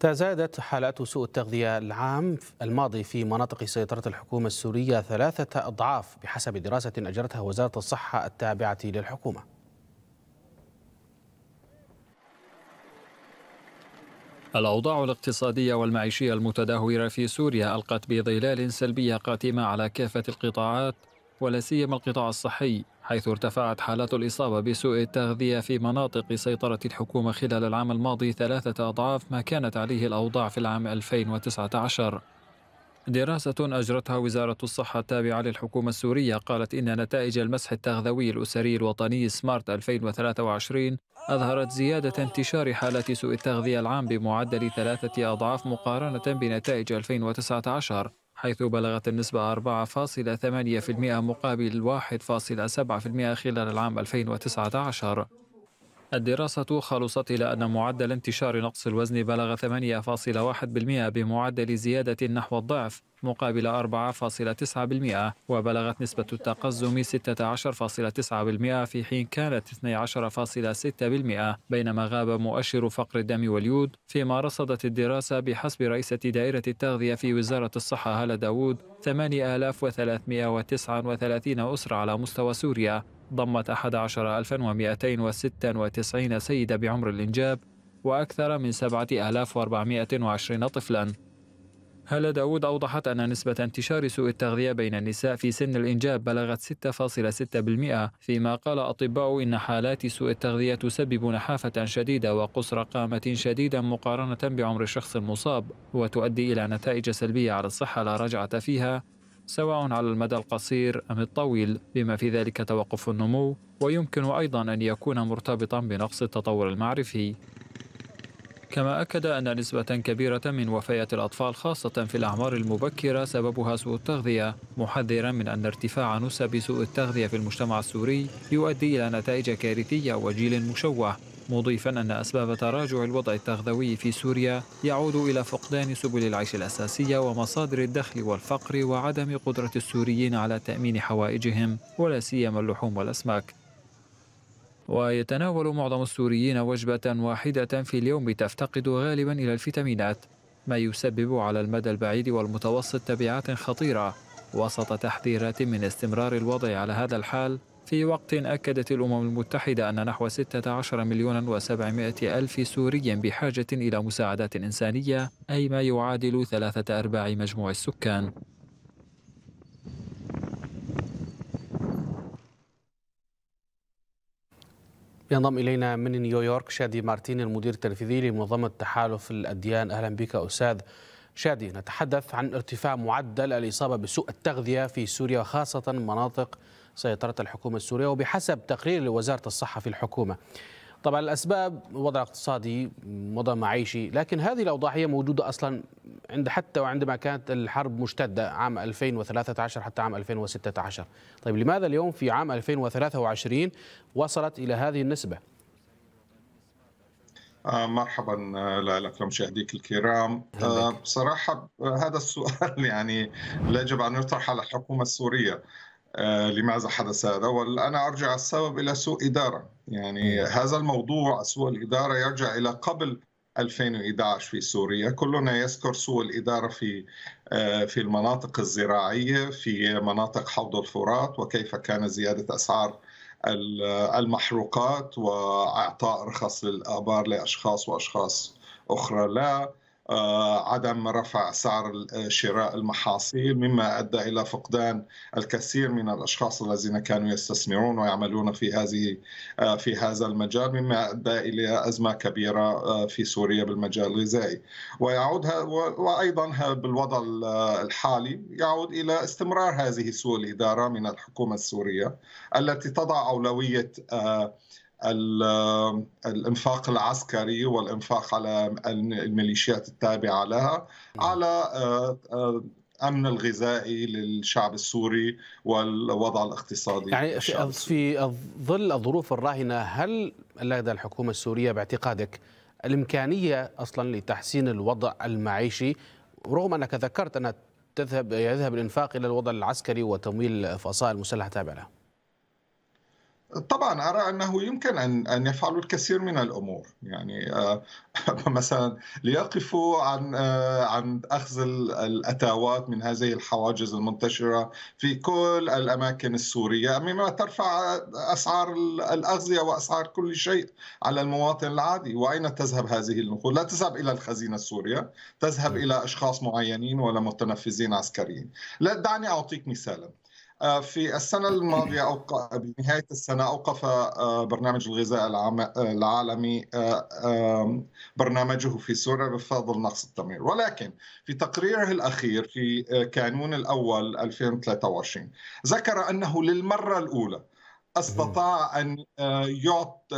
تزايدت حالات سوء التغذية العام الماضي في مناطق سيطرة الحكومة السورية ثلاثة أضعاف بحسب دراسة أجرتها وزارة الصحة التابعة للحكومة الأوضاع الاقتصادية والمعيشية المتدهورة في سوريا ألقت بظلال سلبية قاتمة على كافة القطاعات ولا سيما القطاع الصحي حيث ارتفعت حالات الإصابة بسوء التغذية في مناطق سيطرة الحكومة خلال العام الماضي ثلاثة أضعاف ما كانت عليه الأوضاع في العام 2019 دراسة أجرتها وزارة الصحة التابعة للحكومة السورية قالت إن نتائج المسح التغذوي الأسري الوطني سمارت 2023 أظهرت زيادة انتشار حالات سوء التغذية العام بمعدل ثلاثة أضعاف مقارنة بنتائج 2019 حيث بلغت النسبة 4.8% مقابل 1.7% خلال العام 2019 الدراسة خلصت إلى أن معدل انتشار نقص الوزن بلغ 8.1% بمعدل زيادة نحو الضعف مقابل 4.9% وبلغت نسبة التقزم 16.9% في حين كانت 12.6% بينما غاب مؤشر فقر الدم واليود فيما رصدت الدراسة بحسب رئيسة دائرة التغذية في وزارة الصحة هالة داوود 8339 أسرة على مستوى سوريا ضمت 11296 سيدة بعمر الإنجاب وأكثر من 7420 طفلاً هالة داود أوضحت أن نسبة انتشار سوء التغذية بين النساء في سن الإنجاب بلغت 6.6% فيما قال أطباء إن حالات سوء التغذية تسبب نحافة شديدة وقصر قامة شديدا مقارنة بعمر الشخص المصاب وتؤدي إلى نتائج سلبية على الصحة لا رجعة فيها سواء على المدى القصير أم الطويل بما في ذلك توقف النمو ويمكن أيضا أن يكون مرتبطا بنقص التطور المعرفي كما أكد أن نسبة كبيرة من وفيات الأطفال خاصة في الأعمار المبكرة سببها سوء التغذية محذرا من أن ارتفاع نسب سوء التغذية في المجتمع السوري يؤدي إلى نتائج كارثية وجيل مشوه مضيفا أن أسباب تراجع الوضع التغذوي في سوريا يعود إلى فقدان سبل العيش الأساسية ومصادر الدخل والفقر وعدم قدرة السوريين على تأمين حوائجهم ولا سيما اللحوم والأسماك ويتناول معظم السوريين وجبة واحدة في اليوم تفتقد غالبا إلى الفيتامينات ما يسبب على المدى البعيد والمتوسط تبعات خطيرة وسط تحذيرات من استمرار الوضع على هذا الحال في وقت أكدت الأمم المتحدة أن نحو 16 مليون و700 ألف سوري بحاجة إلى مساعدات إنسانية أي ما يعادل ثلاثة أرباع مجموع السكان ينضم إلينا من نيويورك شادي مارتين المدير التنفيذي لمنظمة تحالف الأديان أهلا بك أستاذ شادي نتحدث عن ارتفاع معدل الإصابة بسوء التغذية في سوريا وخاصة مناطق سيطرة الحكومة السورية وبحسب تقرير لوزارة الصحة في الحكومة طبعا الاسباب وضع اقتصادي وضع معيشي لكن هذه الاوضاع هي موجوده اصلا عند حتى وعندما كانت الحرب مشتده عام 2013 حتى عام 2016 طيب لماذا اليوم في عام 2023 وصلت الى هذه النسبه آه، مرحبا آه، لك مشاهديك الكرام آه، بصراحة هذا السؤال يعني لا يجب أن يطرح على الحكومة السورية آه، لماذا حدث هذا وانا أرجع السبب إلى سوء إدارة يعني هذا الموضوع سوء الإدارة يرجع إلى قبل 2011 في سوريا كلنا يذكر سوء الإدارة في آه، في المناطق الزراعية في مناطق حوض الفرات وكيف كان زيادة أسعار المحروقات وإعطاء رخص للآبار لأشخاص وأشخاص أخرى لا آه، عدم رفع اسعار آه، شراء المحاصيل مما ادى الى فقدان الكثير من الاشخاص الذين كانوا يستثمرون ويعملون في هذه آه، في هذا المجال مما ادى الى ازمه كبيره في سوريا بالمجال الغذائي ويعود وايضا بالوضع الحالي يعود الى استمرار هذه سوء الاداره من الحكومه السوريه التي تضع اولويه الانفاق العسكري والانفاق على الميليشيات التابعه لها نعم. على آه، آه، امن الغذائي للشعب السوري والوضع الاقتصادي يعني في ظل الظروف الراهنه هل لدى الحكومه السوريه باعتقادك الامكانيه اصلا لتحسين الوضع المعيشي رغم انك ذكرت ان تذهب يذهب الانفاق الى الوضع العسكري وتمويل فصائل مسلحه تابعه له طبعا ارى انه يمكن ان ان يفعلوا الكثير من الامور يعني آه، مثلا ليقفوا عن آه، عن اخذ الاتاوات من هذه الحواجز المنتشره في كل الاماكن السوريه مما ترفع اسعار الاغذيه واسعار كل شيء على المواطن العادي واين تذهب هذه النقود لا تذهب الى الخزينه السوريه تذهب نعم. الى اشخاص معينين ولا متنفذين عسكريين لا دعني اعطيك مثالا آه، في السنة الماضية أو بنهاية السنة أوقف آه، برنامج الغذاء العالمي آه، برنامجه في سوريا بفضل نقص التمويل ولكن في تقريره الأخير في كانون الأول 2023 ذكر أنه للمرة الأولى استطاع ان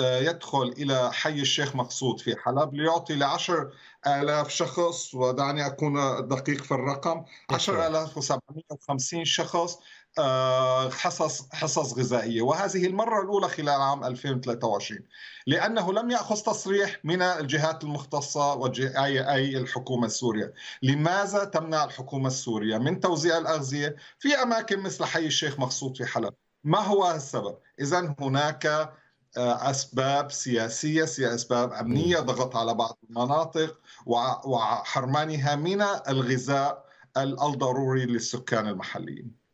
يدخل الى حي الشيخ مقصود في حلب ليعطي ل 10000 شخص ودعني اكون دقيق في الرقم 10750 شخص آه، حصص حصص غذائيه وهذه المره الاولى خلال عام 2023 لانه لم ياخذ تصريح من الجهات المختصه اي اي الحكومه السوريه، لماذا تمنع الحكومه السوريه من توزيع الاغذيه في اماكن مثل حي الشيخ مقصود في حلب؟ ما هو السبب؟ اذا هناك آه، اسباب سياسيه، اسباب امنيه، ضغط على بعض المناطق وحرمانها من الغذاء الضروري للسكان المحليين.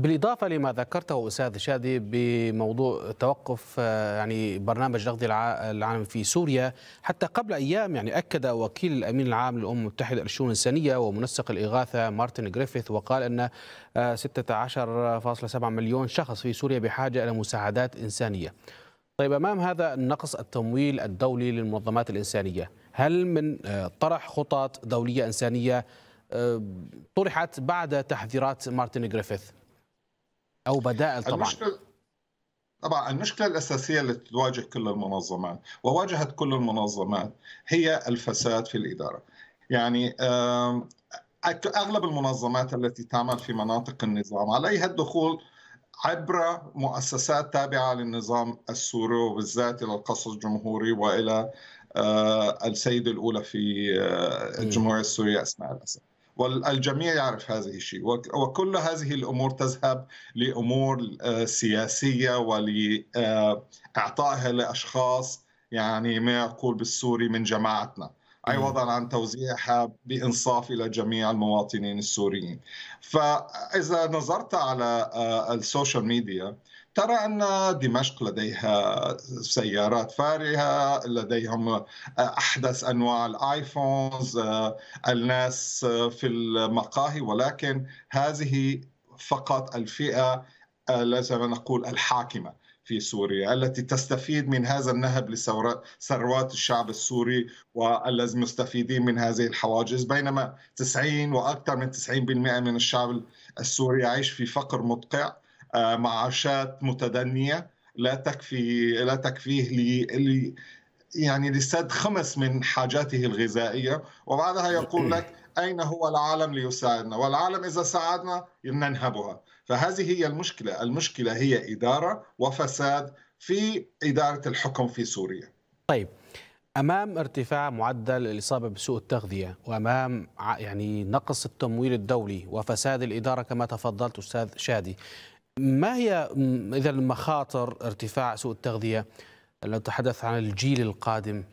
بالإضافة لما ذكرته أستاذ شادي بموضوع توقف آه، يعني برنامج نقد العالم في سوريا حتى قبل أيام يعني أكد وكيل الأمين العام للأمم المتحدة للشؤون الإنسانية ومنسق الإغاثة مارتن جريفيث وقال أن 16.7 آه، مليون شخص في سوريا بحاجة إلى مساعدات إنسانية طيب أمام هذا النقص التمويل الدولي للمنظمات الإنسانية هل من آه، طرح خطط دولية إنسانية طرحت بعد تحذيرات مارتن جريفيث؟ او بدائل طبعا المشكلة طبعا المشكله الاساسيه التي تواجه كل المنظمات وواجهت كل المنظمات هي الفساد في الاداره يعني اغلب المنظمات التي تعمل في مناطق النظام عليها الدخول عبر مؤسسات تابعه للنظام السوري وبالذات الى القصر الجمهوري والى آه، السيده الاولى في آه، الجمهوريه السوريه اسماء الاسد. والجميع يعرف هذه الشيء وكل هذه الأمور تذهب لأمور آه، سياسية ولإعطائها آه، لأشخاص يعني ما يقول بالسوري من جماعتنا عوضا عن توزيعها بانصاف الى جميع المواطنين السوريين. فاذا نظرت على آه، السوشيال ميديا ترى أن دمشق لديها سيارات فارهة لديهم أحدث أنواع الآيفونز الناس في المقاهي ولكن هذه فقط الفئة لازم نقول الحاكمة في سوريا التي تستفيد من هذا النهب لثروات الشعب السوري والذين مستفيدين من هذه الحواجز بينما 90 وأكثر من 90% من الشعب السوري يعيش في فقر مدقع معاشات متدنيه لا تكفي لا تكفيه لي يعني لسد خمس من حاجاته الغذائيه وبعدها يقول إيه. لك اين هو العالم ليساعدنا والعالم اذا ساعدنا ننهبها فهذه هي المشكله المشكله هي اداره وفساد في اداره الحكم في سوريا طيب امام ارتفاع معدل الاصابه بسوء التغذيه وامام يعني نقص التمويل الدولي وفساد الاداره كما تفضلت استاذ شادي ما هي إذا مخاطر ارتفاع سوء التغذية لو تحدث عن الجيل القادم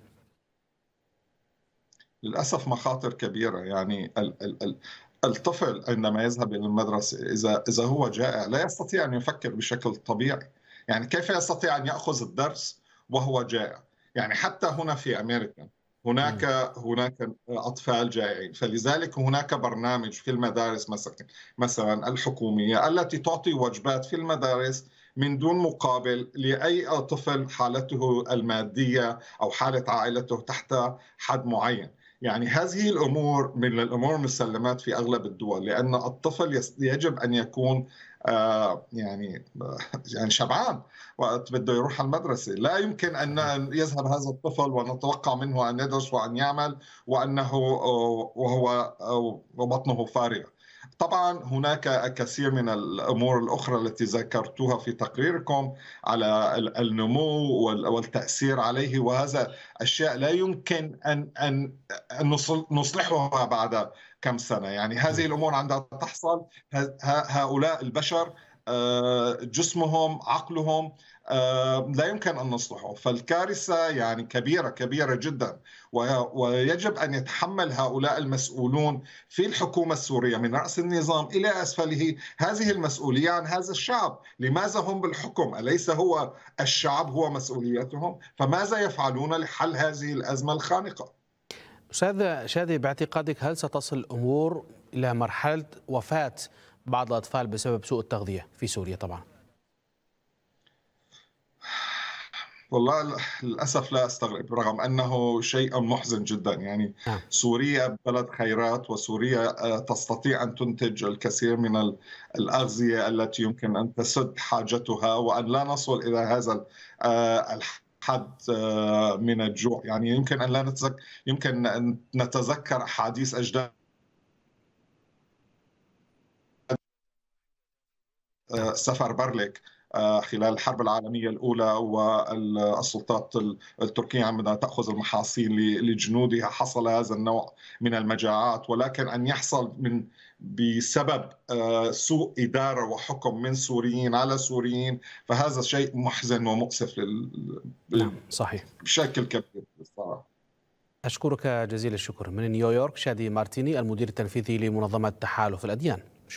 للأسف مخاطر كبيرة يعني ال ال ال الطفل عندما يذهب إلى المدرسة إذا إذا هو جائع لا يستطيع أن يفكر بشكل طبيعي يعني كيف يستطيع أن يأخذ الدرس وهو جائع يعني حتى هنا في أمريكا هناك هناك اطفال جائعين فلذلك هناك برنامج في المدارس مثلا الحكوميه التي تعطي وجبات في المدارس من دون مقابل لاي طفل حالته الماديه او حاله عائلته تحت حد معين يعني هذه الامور من الامور المسلمات في اغلب الدول لان الطفل يجب ان يكون آه، يعني آه، يعني شبعان وقت بده يروح على المدرسه، لا يمكن ان يذهب هذا الطفل ونتوقع منه ان يدرس وان يعمل وانه آه، وهو وبطنه فارغه. طبعا هناك الكثير من الامور الاخرى التي ذكرتوها في تقريركم على النمو والتاثير عليه وهذا اشياء لا يمكن ان ان نصلحها بعد كم سنه يعني هذه نعم. الامور عندها تحصل هؤلاء البشر آه، جسمهم عقلهم آه، لا يمكن أن نصلحه فالكارثة يعني كبيرة كبيرة جدا ويجب أن يتحمل هؤلاء المسؤولون في الحكومة السورية من رأس النظام إلى أسفله هذه المسؤولية عن هذا الشعب لماذا هم بالحكم أليس هو الشعب هو مسؤوليتهم فماذا يفعلون لحل هذه الأزمة الخانقة أستاذ شادي باعتقادك هل ستصل الأمور إلى مرحلة وفاة بعض الأطفال بسبب سوء التغذية في سوريا طبعا والله للاسف لا استغرب رغم انه شيء محزن جدا يعني نعم. سوريا بلد خيرات وسوريا آه، تستطيع ان تنتج الكثير من الاغذيه التي يمكن ان تسد حاجتها وان لا نصل الى هذا آه، الحد آه، من الجوع يعني يمكن ان لا نتذكر يمكن ان نتذكر احاديث اجداد آه، سفر برلك آه، خلال الحرب العالميه الاولى والسلطات التركيه عندما تاخذ المحاصيل لجنودها حصل هذا النوع من المجاعات ولكن ان يحصل من بسبب آه، سوء اداره وحكم من سوريين على سوريين فهذا شيء محزن ومؤسف لل... نعم، صحيح بشكل كبير بصراحه اشكرك جزيل الشكر من نيويورك شادي مارتيني المدير التنفيذي لمنظمه تحالف الاديان